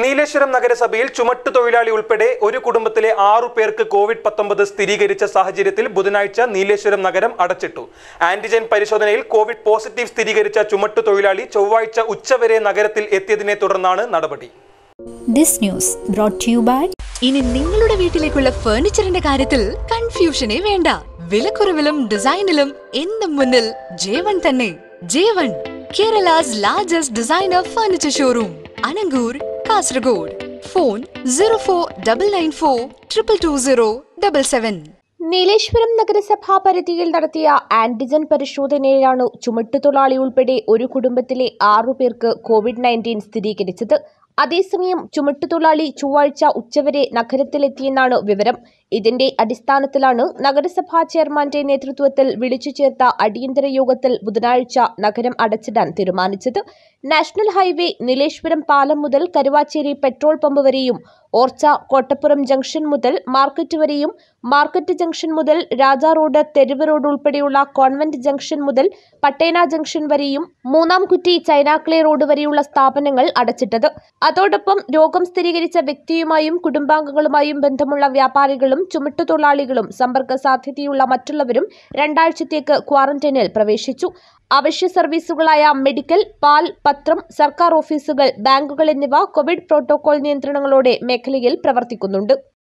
നീലേശ്വരം നഗരസഭയിൽ ചുമട്ടു തൊഴിലാളി ഉൾപ്പെടെ ഒരു കുടുംബത്തിലെ ആറു പേർക്ക് കോവിഡ് പത്തൊമ്പത് സ്ഥിരീകരിച്ച സാഹചര്യത്തിൽ ബുധനാഴ്ച നീലേശ്വരം നഗരം അടച്ചിട്ടു ആന്റിജൻ പരിശോധനയിൽ കോവിഡ് പോസിറ്റീവ് സ്ഥിരീകരിച്ച ചുമട്ടു തൊഴിലാളി ചൊവ്വാഴ്ച ഉച്ചവരെ നഗരത്തിൽ എത്തിയതിനെ തുടർന്നാണ് നടപടി ദിസ് ന്യൂസ് ഇനി നിങ്ങളുടെ വീട്ടിലേക്കുള്ള ഫർണിച്ചറിന്റെ കാര്യത്തിൽ കൺഫ്യൂഷനേ വേണ്ട വിലക്കുറവിലും ഡിസൈനിലും എന്നും മുന്നിൽ ജേവൺ തന്നെ ജേവൺ Kerala's largest designer furniture showroom Anangoor Kasaragod phone zero four double nine four triple two zero double seven Nileshwaram നഗരസഭാ പരിധിയിൽ നടത്തിയ ആന്റിജൻ പരിശോധനയിലാണ് ചുമട്ടുതൊഴിലാളി ഉൾപ്പെടെ ഒരു കുടുംബത്തിലെ ആറുപേർക്ക് കോവിഡ് നയൻറ്റീൻ സ്ഥിരീകരിച്ചത് അതേസമയം ചുമട്ടുതൊഴിലാളി ചൊവ്വാഴ്ച ഉച്ചവരെ നഗരത്തിലെത്തിയെന്നാണ് വിവരം ഇതിന്റെ അടിസ്ഥാനത്തിലാണ് നഗരസഭാ ചെയർമാന്റെ നേതൃത്വത്തിൽ വിളിച്ചു ചേർത്ത അടിയന്തര യോഗത്തിൽ ബുധനാഴ്ച നഗരം അടച്ചിടാൻ തീരുമാനിച്ചത് നാഷണൽ ഹൈവേ നീലേശ്വരം പാലം മുതൽ കരുവാച്ചേരി പെട്രോൾ പമ്പ് വരെയും ഓർച്ച കോട്ടപ്പുറം ജംഗ്ഷൻ മുതൽ മാർക്കറ്റ് വരെയും മാർക്കറ്റ് ജംഗ്ഷൻ മുതൽ രാജാ റോഡ് തെരുവ് റോഡ് ഉൾപ്പെടെയുള്ള കോൺവെന്റ് ജംഗ്ഷൻ മുതൽ പട്ടേന ജംഗ്ഷൻ വരെയും മൂന്നാം കുറ്റി ചൈനാക്ലേ റോഡ് വരെയുള്ള സ്ഥാപനങ്ങൾ അടച്ചിട്ടത് അതോടൊപ്പം രോഗം സ്ഥിരീകരിച്ച വ്യക്തിയുമായും കുടുംബാംഗങ്ങളുമായും ബന്ധമുള്ള വ്യാപാരികളും ചുമട്ടുതൊഴിലാളികളും സമ്പർക്ക സാധ്യതയുള്ള മറ്റുള്ളവരും രണ്ടാഴ്ചത്തേക്ക് ക്വാറന്റൈനിൽ പ്രവേശിച്ചു അവശ്യ സർവീസുകളായ മെഡിക്കൽ പാൽ പത്രം സർക്കാർ ഓഫീസുകൾ ബാങ്കുകൾ എന്നിവ കോവിഡ് പ്രോട്ടോകോൾ നിയന്ത്രണങ്ങളോടെ മേഖലയിൽ പ്രവർത്തിക്കുന്നുണ്ട്